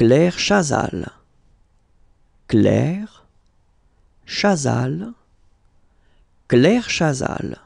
Claire Chazal. Claire Chazal. Claire Chazal.